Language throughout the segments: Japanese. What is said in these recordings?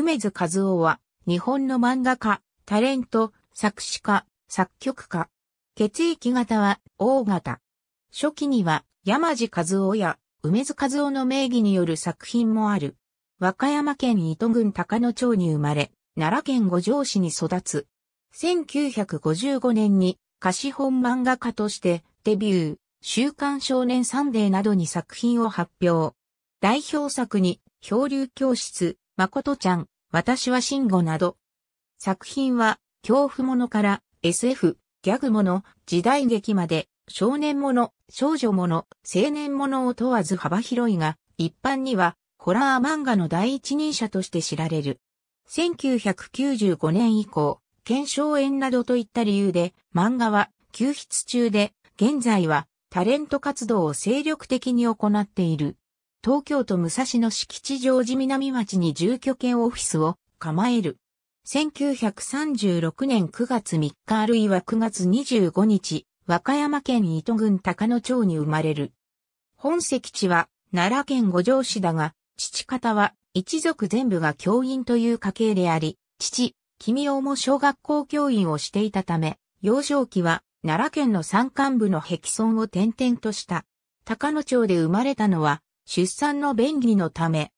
梅津和夫は、日本の漫画家、タレント、作詞家、作曲家。血液型は、O 型。初期には、山地和夫や、梅津和夫の名義による作品もある。和歌山県糸郡高野町に生まれ、奈良県五条市に育つ。1955年に、貸本漫画家として、デビュー、週刊少年サンデーなどに作品を発表。代表作に、漂流教室、誠ちゃん、私は慎吾など。作品は、恐怖ものから SF、ギャグもの、時代劇まで、少年もの、少女もの、青年ものを問わず幅広いが、一般には、ホラー漫画の第一人者として知られる。1995年以降、検証炎などといった理由で、漫画は休筆中で、現在はタレント活動を精力的に行っている。東京都武蔵野市吉祥寺南町に住居兼オフィスを構える。1936年9月3日あるいは9月25日、和歌山県糸郡高野町に生まれる。本籍地は奈良県五条市だが、父方は一族全部が教員という家系であり、父、君雄も小学校教員をしていたため、幼少期は奈良県の山間部の壁村を転々とした。高野町で生まれたのは出産の便宜のため。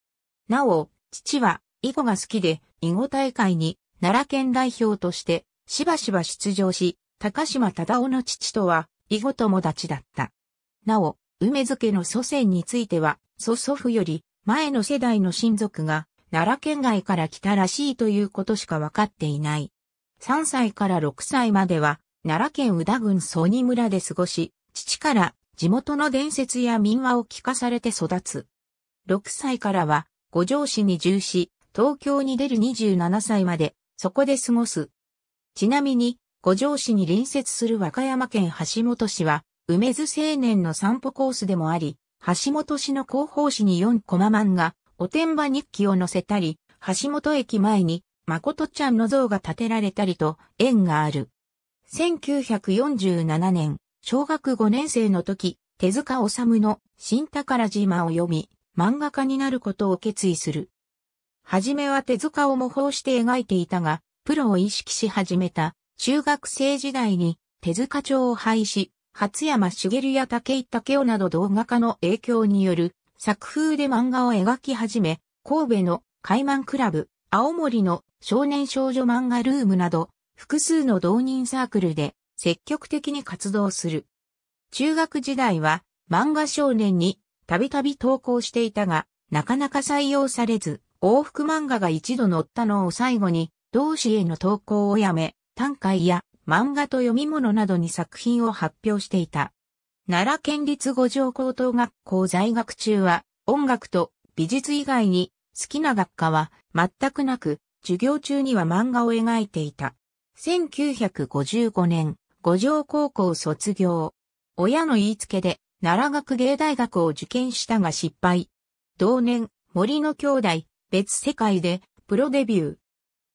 なお、父は囲碁が好きで、囲碁大会に奈良県代表としてしばしば出場し、高島忠夫の父とは囲碁友達だった。なお、梅津家の祖先については、祖祖父より前の世代の親族が奈良県外から来たらしいということしかわかっていない。3歳から6歳までは奈良県宇田郡曽爾村で過ごし、父から地元の伝説や民話を聞かされて育つ。6歳からは、五条市に住し、東京に出る27歳まで、そこで過ごす。ちなみに、五条市に隣接する和歌山県橋本市は、梅津青年の散歩コースでもあり、橋本市の広報誌に4コマ漫画、おてんば日記を載せたり、橋本駅前に、誠ちゃんの像が建てられたりと、縁がある。1947年、小学5年生の時、手塚治虫の新宝島を読み、漫画家になることを決意する。はじめは手塚を模倣して描いていたが、プロを意識し始めた中学生時代に手塚町を廃止、初山茂や竹井武雄など動画家の影響による作風で漫画を描き始め、神戸の海満クラブ、青森の少年少女漫画ルームなど、複数の同人サークルで積極的に活動する。中学時代は漫画少年にたびたび投稿していたが、なかなか採用されず、往復漫画が一度載ったのを最後に、同志への投稿をやめ、短歌や漫画と読み物などに作品を発表していた。奈良県立五条高等学校在学中は、音楽と美術以外に好きな学科は全くなく、授業中には漫画を描いていた。1955年、五条高校卒業。親の言いつけで、奈良学芸大学を受験したが失敗。同年、森の兄弟、別世界で、プロデビュー。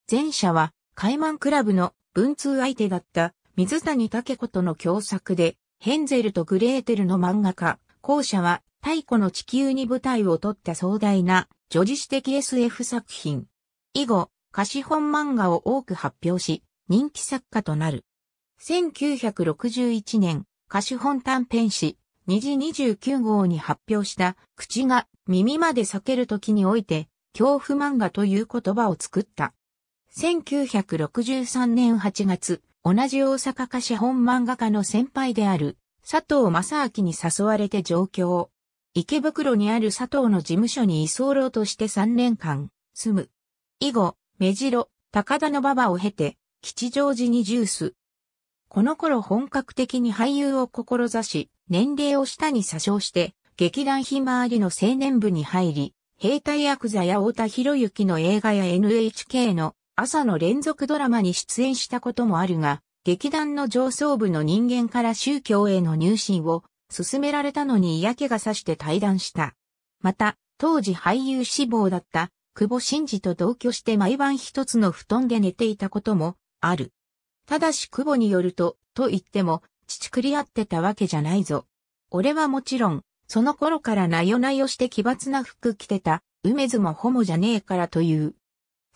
前者は、海満クラブの文通相手だった水谷武子との共作で、ヘンゼルとグレーテルの漫画家、後者は太古の地球に舞台を取った壮大な女児史的 SF 作品。以後、貸本漫画を多く発表し、人気作家となる。1961年、歌手本短編誌、2時29号に発表した、口が耳まで裂ける時において、恐怖漫画という言葉を作った。1963年8月、同じ大阪歌手本漫画家の先輩である、佐藤正明に誘われて上京。池袋にある佐藤の事務所に居候として3年間、住む。以後、目白、高田の馬場を経て、吉祥寺にジュース、この頃本格的に俳優を志し、年齢を下に詐称して、劇団ひまわりの青年部に入り、兵隊ヤクザや太田博之の映画や NHK の朝の連続ドラマに出演したこともあるが、劇団の上層部の人間から宗教への入信を勧められたのに嫌気がさして退団した。また、当時俳優志望だった久保真嗣と同居して毎晩一つの布団で寝ていたこともある。ただし久保によると、と言っても、父くり合ってたわけじゃないぞ。俺はもちろん、その頃からなよなよして奇抜な服着てた、梅津もホモじゃねえからという。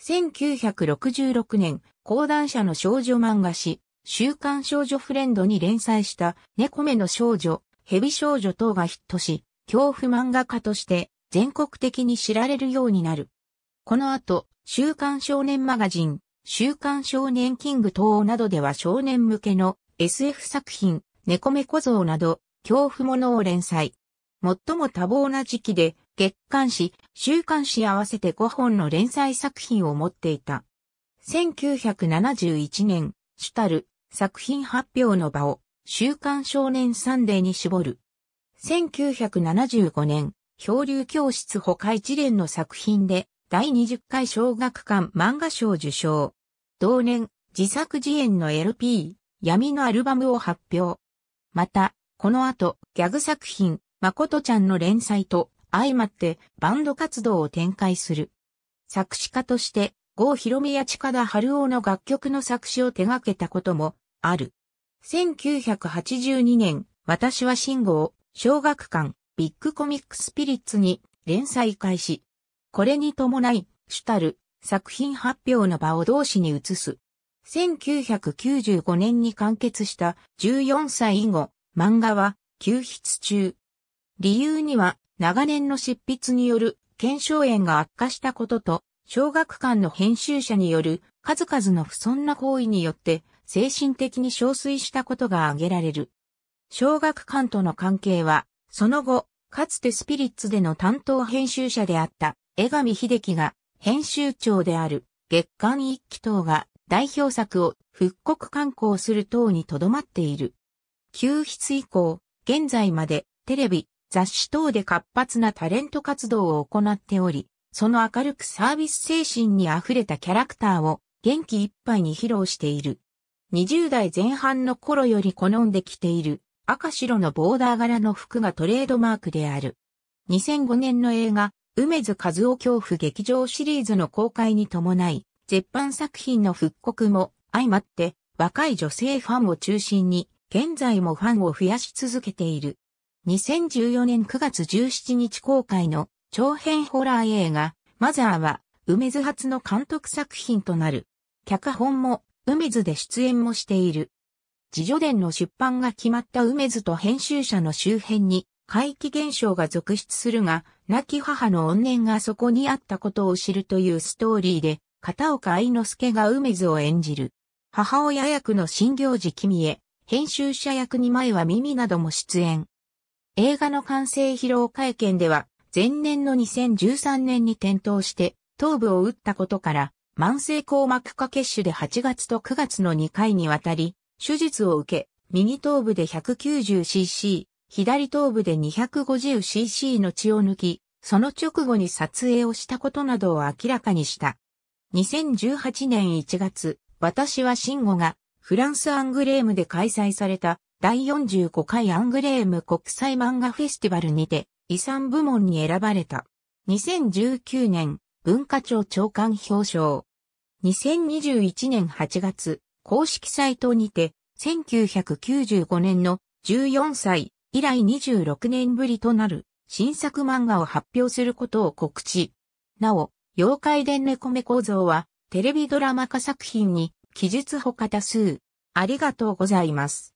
1966年、講談社の少女漫画誌、週刊少女フレンドに連載した猫目の少女、蛇少女等がヒットし、恐怖漫画家として全国的に知られるようになる。この後、週刊少年マガジン、週刊少年キング等などでは少年向けの SF 作品、猫目小僧など、恐怖ものを連載。最も多忙な時期で、月刊誌、週刊誌合わせて5本の連載作品を持っていた。1971年、主たる作品発表の場を、週刊少年サンデーに絞る。1975年、漂流教室他一連の作品で、第20回小学館漫画賞受賞。同年、自作自演の LP、闇のアルバムを発表。また、この後、ギャグ作品、誠ちゃんの連載と相まってバンド活動を展開する。作詞家として、郷ひろみや近田春夫の楽曲の作詞を手掛けたこともある。1982年、私は信号、小学館、ビッグコミックスピリッツに連載開始。これに伴い、主たる作品発表の場を同士に移す。1995年に完結した14歳以後、漫画は休筆中。理由には長年の執筆による検証炎が悪化したことと、小学館の編集者による数々の不遜な行為によって精神的に憔悴したことが挙げられる。小学館との関係は、その後、かつてスピリッツでの担当編集者であった江上秀樹が編集長である月刊一期等が代表作を復刻刊行する等にとどまっている。休出以降、現在までテレビ、雑誌等で活発なタレント活動を行っており、その明るくサービス精神に溢れたキャラクターを元気いっぱいに披露している。20代前半の頃より好んできている赤白のボーダー柄の服がトレードマークである。2005年の映画梅津和夫恐怖劇場シリーズの公開に伴い、絶版作品の復刻も相まって若い女性ファンを中心に現在もファンを増やし続けている。2014年9月17日公開の長編ホラー映画マザーは梅津初の監督作品となる。脚本も梅津で出演もしている。自助伝の出版が決まった梅津と編集者の周辺に怪奇現象が続出するが、亡き母の怨念がそこにあったことを知るというストーリーで、片岡愛之助が梅津を演じる。母親役の新行寺君へ、編集者役に前は耳なども出演。映画の完成披露会見では、前年の2013年に転倒して、頭部を打ったことから、慢性硬膜下血腫で8月と9月の2回にわたり、手術を受け、右頭部で 190cc、左頭部で 250cc の血を抜き、その直後に撮影をしたことなどを明らかにした。2018年1月、私は慎吾がフランスアングレームで開催された第45回アングレーム国際漫画フェスティバルにて遺産部門に選ばれた。2019年文化庁長官表彰。2021年8月公式サイトにて1995年の14歳以来26年ぶりとなる新作漫画を発表することを告知。なお、妖怪伝猫目構造はテレビドラマ化作品に記述ほか多数。ありがとうございます。